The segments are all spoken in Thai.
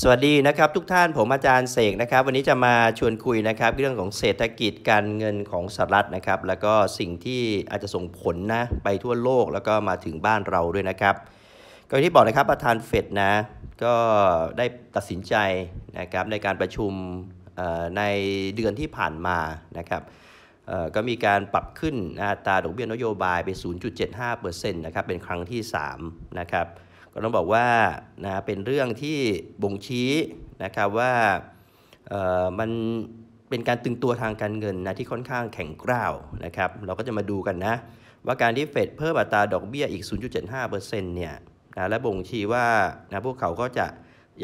สวัสดีนะครับทุกท่านผมอาจารย์เสกนะครับ วันนี้จะมาชวนคุยนะครับเรื่องของเศรษฐกิจการเงินของสหรัฐนะครับ แล้วก็สิ่งที่อาจจะส่งผลนะไปทั่วโลกแล้วก็มาถึงบ้านเราด้วยนะครับก็ที่บอกนะครับประธานเฟดนะก็ได้ตัดสินใจนะครับในการประชุมในเดือนที่ผ่านมานะครับก็มีการปรับขึ้นอัตราดอกเบี้ยนโยบายไป 0.75%นะครับเป็นครั้งที่ 3 นะครับก็ต้องบอกว่านะเป็นเรื่องที่บ่งชี้นะครับว่ามัน เป็นการตึงตัวทางการเงินนะที่ค่อนข้างแข็งกร้าวนะครับเราก็จะมาดูกันนะ ว่าการที่เฟดเพิ่มอัตราดอกเบี้ยอีก 0.75%เนี่ยนะและบ่งชี้ว่านะพวกเขาก็จะ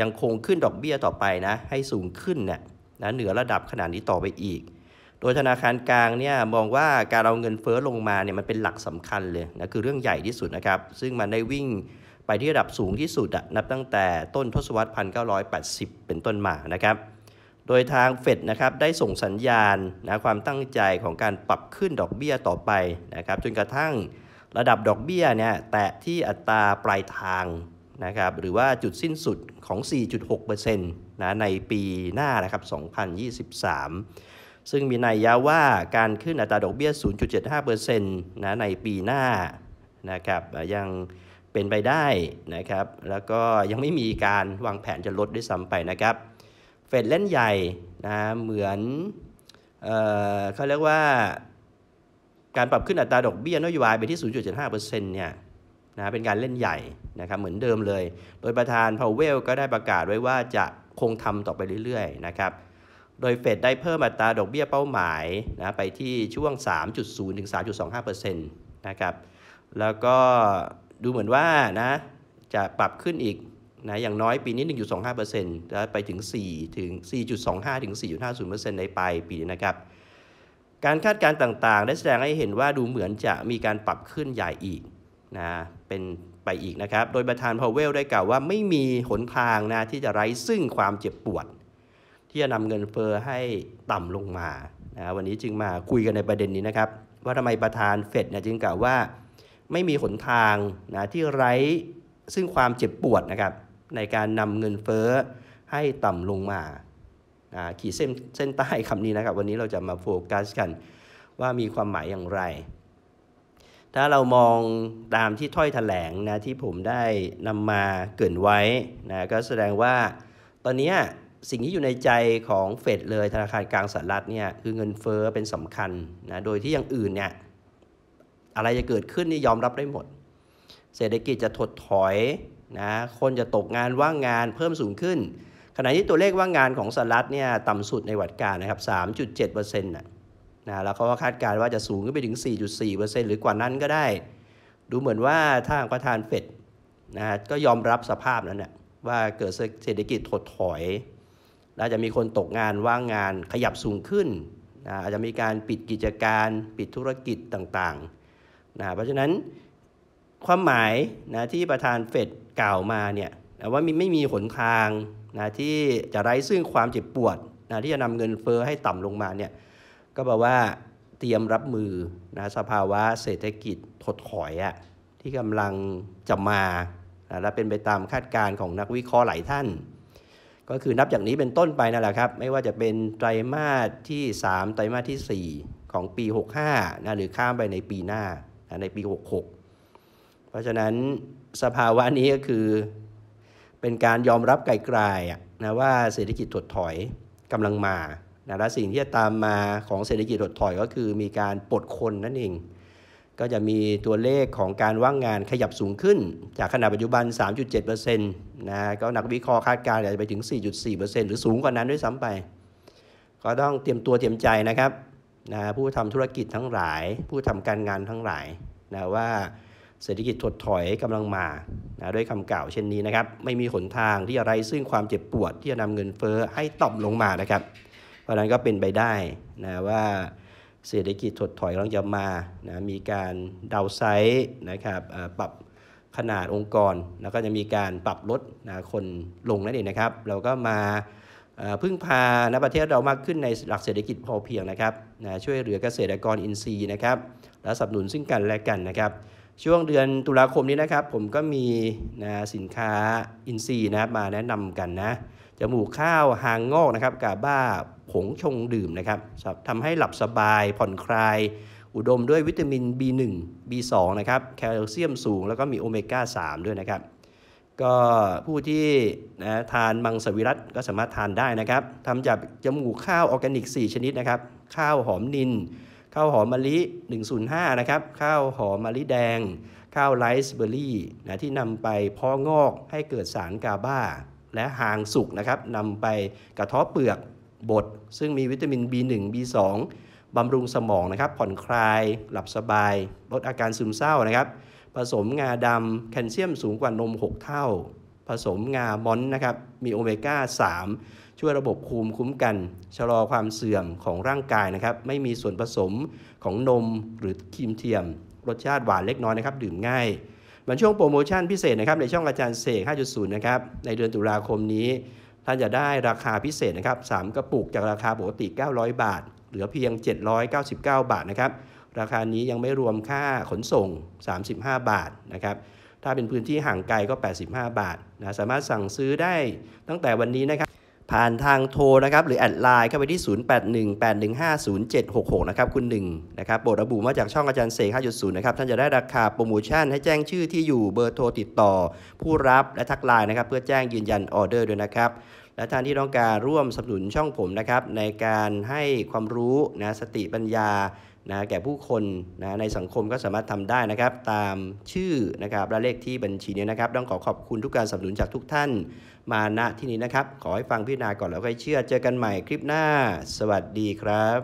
ยังคงขึ้นดอกเบี้ยต่อไปนะให้สูงขึ้นเนี่ยนะเหนือระดับขนาดนี้ต่อไปอีก โดยธนาคารกลางเนี่ยมองว่าการเอาเงินเฟ้อลงมาเนี่ยมันเป็นหลักสำคัญเลยนะคือเรื่องใหญ่ที่สุดนะครับซึ่งมันได้วิ่งไปที่ระดับสูงที่สุดนับตั้งแต่ต้นทศวรรษ1980 เป็นต้นมานะครับ โดยทางเฟดนะครับได้ส่งสัญญาณนะความตั้งใจของการปรับขึ้นดอกเบี้ยต่อไปนะครับจนกระทั่งระดับดอกเบี้ยเนี่ยแตะที่อัตราปลายทางนะครับหรือว่าจุดสิ้นสุดของ 4.6%นะในปีหน้านะครับ2023 ซึ่งมีนัยยะว่าการขึ้นอัตราดอกเบี้ย 0.75%นะในปีหน้านะครับยังเป็นไปได้นะครับ แล้วก็ยังไม่มีการวางแผนจะลดด้วยซ้ำไปนะครับ เฟดเล่นใหญ่นะเหมือนเเขาเรียกว่า การปรับขึ้นอัตราดอกเบี้ยนโยบายไปที่ 0.75%เนี่ยนะเป็นการเล่นใหญ่นะครับ เหมือนเดิมเลย โดยประธานพาวเวลก็ได้ประกาศไว้ว่าจะคงทำต่อไปเรื่อยๆนะครับ โดยเฟดได้เพิ่มอัตราดอกเบี้ยเป้าหมายนะไปที่ช่วง 3.0ถึง3.25%นะครับ แล้วก็ดูเหมือนว่านะจะปรับขึ้นอีกนะอย่างน้อยปีนี้ 1.25%แล้วไปถึง4ถึง4.25 ถึง 4.50%ในปลายปีนะครับ การคาดการณ์ต่างๆ ได้แสดงให้เห็นว่าดูเหมือนจะมีการปรับขึ้นใหญ่อีกนะเป็นไปอีกนะครับ โดยประธานพาวเวลได้กล่าวว่าไม่มีหนทางนะที่จะไร้ซึ่งความเจ็บปวด ที่จะนำเงินเฟอ้อให้ต่ำลงมานะวันนี้จึงมาคุยกันในประเด็นนี้นะครับ ว่าทำไมประธานเฟดเนี่ยจึงกล่าวว่าไม่มีหนทางนะที่ไร้ ซึ่งความเจ็บปวดนะครับในการนำเงินเฟ้อให้ต่ำลงมา ขีดเส้นเส้นใต้คำนี้นะครับ วันนี้เราจะมาโฟกัสกันว่ามีความหมายอย่างไร ถ้าเรามองตามที่ถ้อยถแถลงนะที่ผมได้นำมาเกินไว้นะก็แสดงว่าตอนนี้สิ่งที่อยู่ในใจของเฟดเลย ธนาคารกลางสหรัฐเนี่ยคือเงินเฟอ้อเป็นสำคัญนะโดยที่อย่างอื่นเนี่ยอะไรจะเกิดขึ้นนี่ยอมรับได้หมด เศรษฐกิจจะถดถอยนะ คนจะตกงานว่างงานเพิ่มสูงขึ้น ขณะที่ตัวเลขว่างงานของสหรัฐเนี่ยต่ำสุดในวัดการนะครับ3.7%นะนะ แล้วเขาก็คาดการณ์ว่าจะสูงขึ้นไปถึง 4.4%หรือกว่านั้นก็ได้ ดูเหมือนว่าทางประธานเฟดนะก็ยอมรับสภาพนั้นนะว่าเกิดเศรษฐกิจถดถอยและจะมีคนตกงานว่างงานขยับสูงขึ้น อาจจะมีการปิดกิจการปิดธุรกิจต่างๆนะเพราะฉะนั้นความหมายนะที่ประธานเฟดกล่าวมาเนี่ยว่ามีไม่มีหนทางนะที่จะไร้ซึ่งความเจ็บปวดนะที่จะนำเงินเฟอ้อให้ต่ำลงมาเนี่ยก็แปลว่าเตรียมรับมือนะสภาวะเศรษฐกิจถดถอยอะที่กำลังจะมานะและเป็นไปตามคาดการณ์ของนักวิเคราะห์หลายท่าน ก็คือนับจากนี้เป็นต้นไปนั่นแหละครับไม่ว่าจะเป็นไตรมาสที่ 3ไตรมาสที่ 4 ของปี 65นะหรือข้ามไปในปีหน้าในปี 66 เพราะฉะนั้นสภาวะนี้ก็คือเป็นการยอมรับไกลๆนะว่าเศรษฐกิจถดถอยกำลังมานะและสิ่งที่จะตามมาของเศรษฐกิจถดถอยก็คือมีการปลดคนนั่นเอง ก็จะมีตัวเลขของการว่างงานขยับสูงขึ้น จากขณะปัจจุบัน 3.7%นะก็นักวิเคราะห์คาดการณ์อาจจะไปถึง 4.4%หรือสูงกว่านั้นด้วยซ้ำไป ก็ต้องเตรียมตัวเตรียมใจนะครับนะผู้ทำธุรกิจทั้งหลายผู้ทำการงานทั้งหลายนะว่าเศรษฐกิจถดถอยกำลังมานะด้วยคำกล่าวเช่นนี้นะครับ ไม่มีหนทางที่อะไรซึ่งความเจ็บปวดที่จะนำเงินเฟอ้อให้ต่ำลงมานะครับ เพราะนั้นก็เป็นไปได้นะว่าเศรษฐกิจถดถอยกำลังจะมานะมีการดาวไซส์นะครับปรับขนาดองค์กรแล้วก็จะมีการปรับลดนะคนลงนั่นเองนะครับ เราก็มาพึ่งพาในประเทศเรามากขึ้นในหลักเศรษฐกิจพอเพียงนะครับนะช่วยเหลือเกษตรกรอินทรีย์นะครับและสนับสนุนซึ่งกันและกันนะครับ ช่วงเดือนตุลาคมนี้นะครับ ผมก็มีนะสินค้าอินทรีย์นะครับมาแนะนำกันนะ จมูกข้าวหางงอกนะครับกาบ้าผงชงดื่มนะครับทำให้หลับสบายผ่อนคลาย อุดมด้วยวิตามิน B1 B2 นะครับ แคลเซียมสูงแล้วก็มีโอเมก้า3ด้วยนะครับก็ผู้ที่นะทานมังสวิรัตก็สามารถทานได้นะครับทำจากจมูกข้าวออร์แกนิก 4 ชนิดนะครับ ข้าวหอมนิน ข้าวหอมมะลิ 105นะครับข้าวหอมมะลิแดง ข้าวไรซ์เบอร์รี่นะที่นำไปเพาะงอกให้เกิดสารกาบาและหางสุกนะครับนำไปกระท้อเปลือกบดซึ่งมีวิตามิน B1 B2 บำรุงสมองนะครับ ผ่อนคลายหลับสบายลดอาการซึมเศร้านะครับผสมงาดำแคลเซียมสูงกว่านม 6 เท่า ผสมงามอนนะครับมีโอเมก้า 3 ช่วยระบบภูมิคุ้มกัน ชะลอความเสื่อมของร่างกายนะครับไม่มีส่วนผสมของนมหรือครีมเทียม รสชาติหวานเล็กน้อยนะครับดื่มง่ายมันช่วงโปรโมชั่นพิเศษนะครับในช่องอาจารย์เสก 5.0 นะครับในเดือนตุลาคมนี้ ท่านจะได้ราคาพิเศษนะครับ3กระปุกจากราคาปกติ 900 บาท เหลือเพียง 799 บาทนะครับราคานี้ยังไม่รวมค่าขนส่ง 35 บาทนะครับ ถ้าเป็นพื้นที่ห่างไกลก็ 85 บาทนะ สามารถสั่งซื้อได้ตั้งแต่วันนี้นะครับ ผ่านทางโทรนะครับหรือแอดไลน์เข้าไปที่ 0818150766 นะครับคุณ1นะครับโปรดระบุมาจากช่องอาจารย์เสก5.0 นะครับ ท่านจะได้ราคาโปรโมชั่นให้แจ้งชื่อที่อยู่เบอร์โทรติดต่อ ผู้รับและทักไลน์นะครับเพื่อแจ้งยืนยันออเดอร์ด้วยนะครับ และท่านที่ต้องการร่วมสนับสนุนช่องผมนะครับในการให้ความรู้นะสติปัญญานะแก่ผู้คนนะในสังคมก็สามารถทำได้นะครับ ตามชื่อนะครับและเลขที่บัญชีนี้นะครับ ต้องขอขอบคุณทุกการสนับสนุนจากทุกท่านมาณที่นี้นะครับ ขอให้ฟังพิจารณาก่อนแล้วค่อยเชื่อเจอกันใหม่คลิปหน้าสวัสดีครับ